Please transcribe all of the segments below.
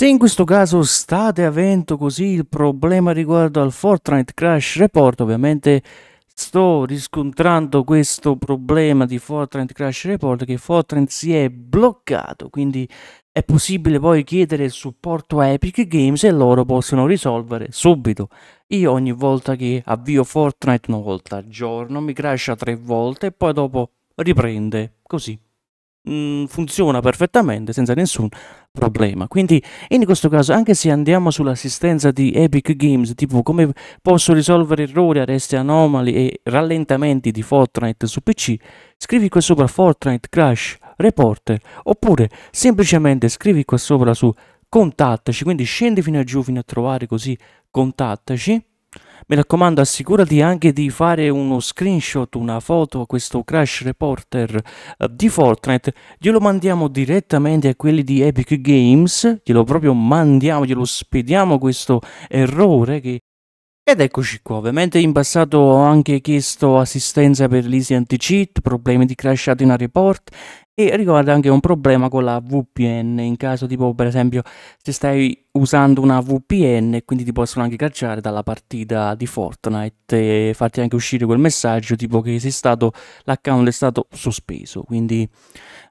Se in questo caso state avendo così il problema riguardo al Fortnite Crash Report, ovviamente sto riscontrando questo problema di Fortnite Crash Report che Fortnite si è bloccato, quindi è possibile poi chiedere il supporto a Epic Games e loro possono risolvere subito. Io ogni volta che avvio Fortnite una volta al giorno mi crasha tre volte e poi dopo riprende così mh, mm, funziona perfettamente senza nessun problema. Quindi in questo caso anche se andiamo sull'assistenza di Epic Games, tipo come posso risolvere errori, arresti anomali e rallentamenti di Fortnite su PC, scrivi qua sopra Fortnite Crash Reporter oppure semplicemente scrivi qua sopra su contattaci, quindi scendi fino a giù fino a trovare così contattaci mi raccomando, assicurati anche di fare uno screenshot, una foto a questo Crash Reporter eh, di Fortnite. Glielo mandiamo direttamente a quelli di Epic Games. Glielo proprio mandiamo, glielo spediamo questo errore che ed eccoci qua, ovviamente in passato ho anche chiesto assistenza per l'Easy Anti-Cheat, problemi di crash ad in report e riguarda anche un problema con la VPN in caso tipo per esempio se stai usando una VPN quindi ti possono anche cacciare dalla partita di Fortnite e farti anche uscire quel messaggio tipo che sei stato l'account è stato sospeso quindi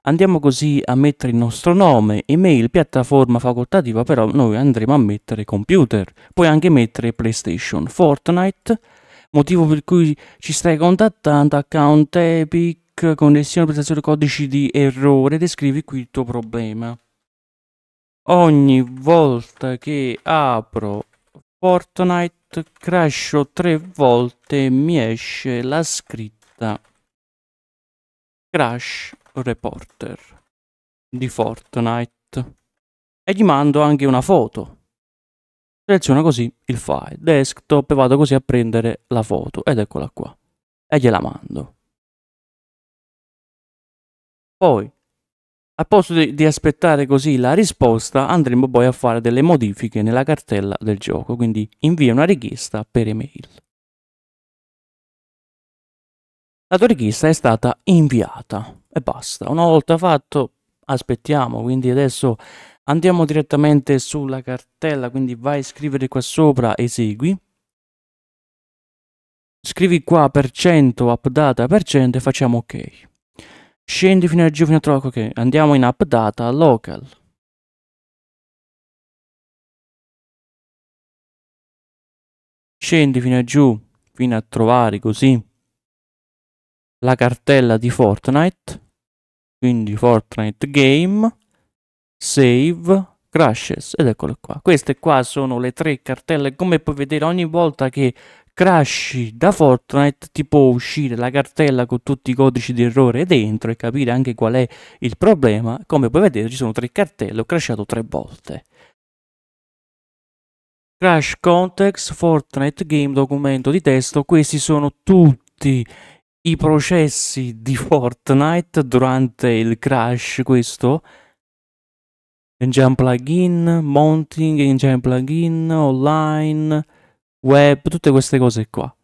andiamo così a mettere il nostro nome email piattaforma facoltativa però noi andremo a mettere computer puoi anche mettere PlayStation Fortnite motivo per cui ci stai contattando account Epic connessione, prestazione codici di errore, descrivi qui il tuo problema. Ogni volta che apro Fortnite crasho tre volte e mi esce la scritta Crash Reporter di Fortnite e gli mando anche una foto. Seleziono così il file desktop e vado così a prendere la foto ed eccola qua e gliela mando. Poi, a posto di, di aspettare così la risposta, andremo poi a fare delle modifiche nella cartella del gioco, quindi invia una richiesta per email. La tua richiesta è stata inviata e basta. Una volta fatto, aspettiamo, quindi adesso andiamo direttamente sulla cartella, quindi vai a scrivere qua sopra esegui. Scrivi qua per 100, updata per 100 e facciamo ok. Scendi fino a giù, fino a troppo, ok. Andiamo in app local. Scendi fino a giù, fino a trovare così la cartella di Fortnite. Quindi Fortnite Game, Save, crashes ed eccole qua. Queste qua sono le tre cartelle come puoi vedere ogni volta che crashi da Fortnite ti può uscire la cartella con tutti i codici di errore dentro e capire anche qual è il problema. Come puoi vedere ci sono tre cartelle, ho crashato tre volte. Crash Context, Fortnite Game, documento di testo, questi sono tutti i processi di Fortnite durante il crash, questo engine plugin, mounting, engine plugin, online, web, tutte queste cose qua.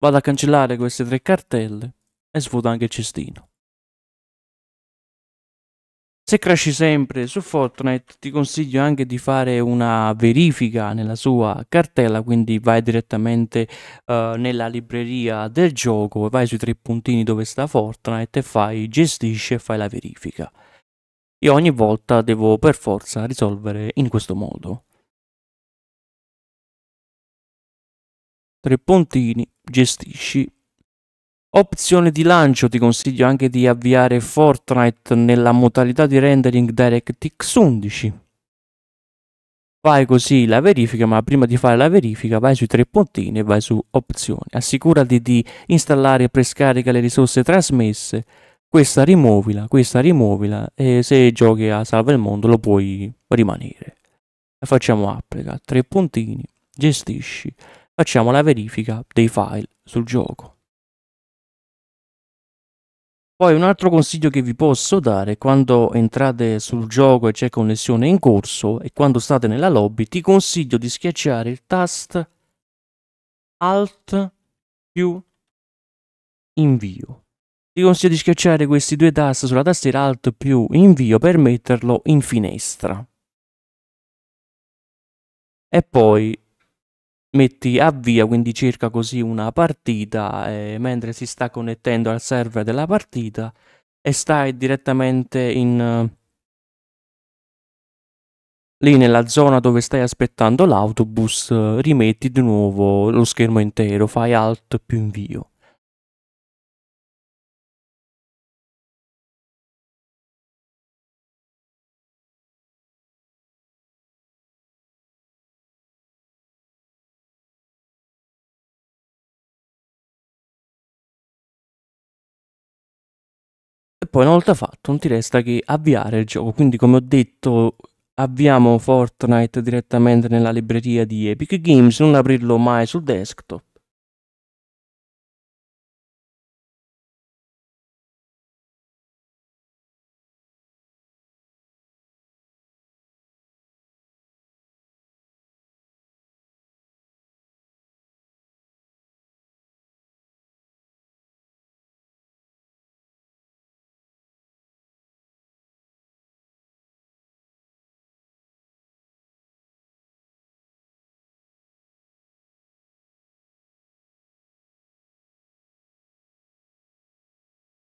Vado a cancellare queste tre cartelle e svuoto anche il cestino. Se cresci sempre su Fortnite ti consiglio anche di fare una verifica nella sua cartella, quindi vai direttamente uh, nella libreria del gioco, vai sui tre puntini dove sta Fortnite e fai gestisci e fai la verifica. Io ogni volta devo per forza risolvere in questo modo. Tre puntini, gestisci. Opzione di lancio, ti consiglio anche di avviare Fortnite nella modalità di rendering DirectX 11. Fai così la verifica, ma prima di fare la verifica vai sui tre puntini e vai su opzioni. Assicurati di installare e prescarica le risorse trasmesse questa rimuovila, questa rimuovila e se giochi a salva il mondo lo puoi rimanere. facciamo applica, tre puntini, gestisci, facciamo la verifica dei file sul gioco. Poi un altro consiglio che vi posso dare quando entrate sul gioco e c'è connessione in corso e quando state nella lobby ti consiglio di schiacciare il tasto Alt più invio ti consiglio di schiacciare questi due tasti sulla tastiera Alt più invio per metterlo in finestra. E poi metti avvia, quindi cerca così una partita eh, mentre si sta connettendo al server della partita e stai direttamente in, eh, lì nella zona dove stai aspettando l'autobus, eh, rimetti di nuovo lo schermo intero, fai alt più invio. Poi una volta fatto non ti resta che avviare il gioco, quindi come ho detto avviamo Fortnite direttamente nella libreria di Epic Games, non aprirlo mai sul desktop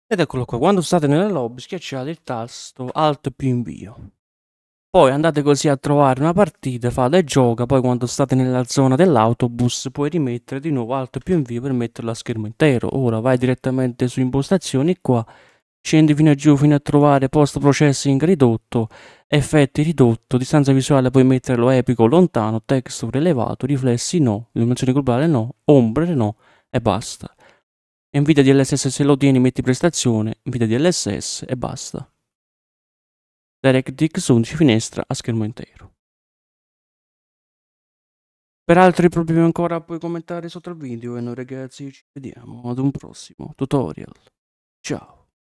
Ed eccolo qua, quando state nella lobby schiacciate il tasto Alt più invio. Poi andate così a trovare una partita, fate gioca, poi quando state nella zona dell'autobus puoi rimettere di nuovo Alt più invio per metterlo a schermo intero. Ora vai direttamente su impostazioni qua, scendi fino a giù fino a trovare post processing ridotto, effetti ridotto, distanza visuale puoi metterlo epico lontano, texture elevato, riflessi no, illuminazione globale no, ombre no e basta. Nvidia DLSS se lo tieni metti prestazione, Nvidia DLSS e basta. DirectX 11 finestra a schermo intero. Per altri problemi ancora puoi commentare sotto al video e noi ragazzi ci vediamo ad un prossimo tutorial. Ciao!